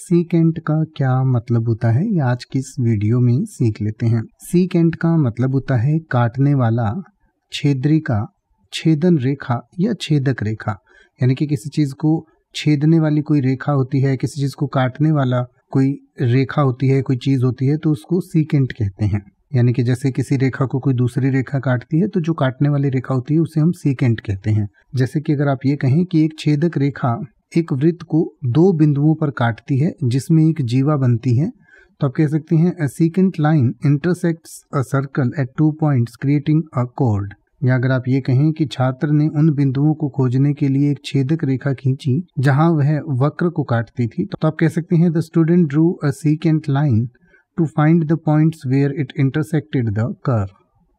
secant का क्या मतलब होता है ये आज की इस वीडियो में सीख लेते हैं सीकेंट का मतलब होता है काटने वाला छेदरी का छेदन रेखा या छेदक रेखा यानी कि किसी चीज़ को छेदने वाली कोई रेखा होती है किसी चीज़ को काटने वाला कोई रेखा होती है कोई चीज़ होती है तो उसको सीकेंट कहते हैं यानी कि जैसे किसी रेखा को कोई दूसरी रेखा काटती है तो जो काटने वाली रेखा होती है उसे हम सीकेंट कहते हैं जैसे कि अगर आप ये कहें कि एक छेदक रेखा एक वृत्त को दो बिंदुओं पर काटती है जिसमें एक जीवा बनती है तो आप कह सकते हैं a secant line intersects a circle at two points creating a chord या अगर आप ये कहें कि छात्र ने उन बिंदुओं को खोजने के लिए एक छेदक रेखा खींची जहां वह वक्र को काटती थी तो आप कह सकते हैं the student drew a secant line to find the points where it intersected the curve